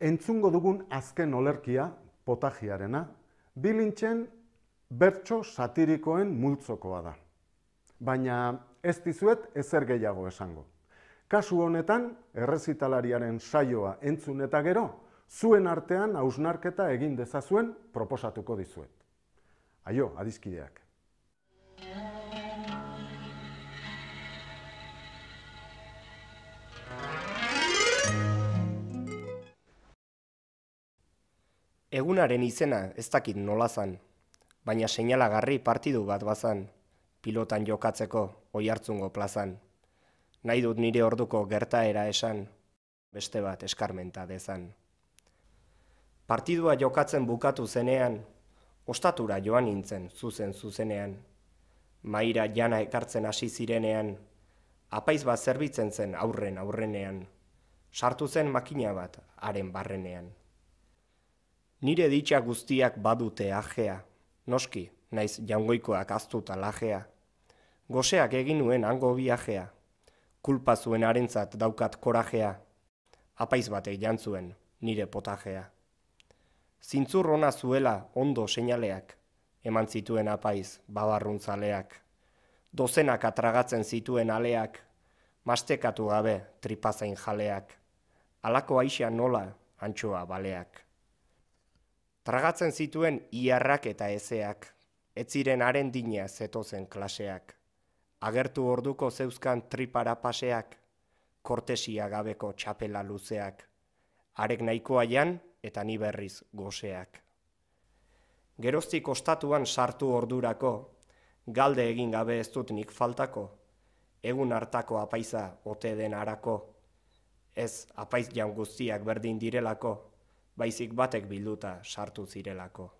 entzungo dugun azken olerkia, potagiarena, bilintzen bertso satirikoen multzokoa da. Baina ez dizuet ezer gehiago esango. Kasu honetan, errezitalariaren saioa entzun eta gero, zuen artean ausnarketa egin dezazuen proposatuko dizuet. Aio, adizkideak. Egunaren izena ez dakit nola zan, baina seinalagarri partidu bat bazan, pilotan jokatzeko oi hartzungo plazan. Nahi dut nire orduko gertaera esan, beste bat eskarmenta dezan. Partidua jokatzen bukatu zenean, ostatura joan nintzen zuzen zuzenean. Maira jana ekartzen hasi zirenean, apaiz bat zerbitzen zen aurren aurrenean, sartu zen makina bat haren barrenean. Nire ditxa guztiak badute ajea, noski, naiz jangoikoak aztuta lajea. Goseak egin nuen hango biajea, kulpa zuen arentzat daukat korajea, apaiz batek jantzuen nire potajea. Zintzurrona zuela ondo seinaleak, eman zituen apaiz babarruntzaleak. Dozenak atragatzen zituen aleak, mastekatu gabe tripazain jaleak. Alako aixa nola antxoa baleak. Tragatzen zituen iarrak eta ezeak, etziren haren dina zetozen klaseak. Agertu orduko zeuzkan tripara paseak, kortesia gabeko txapela luzeak. Arek nahikoa jan eta ni berriz goseak. Geroztik ostatuan sartu ordurako, galde egin gabe ez dut nik faltako. Egun hartako apaiza ote den arako, ez apaiz jaun guztiak berdin direlako baizik batek bilduta sartu zirelako.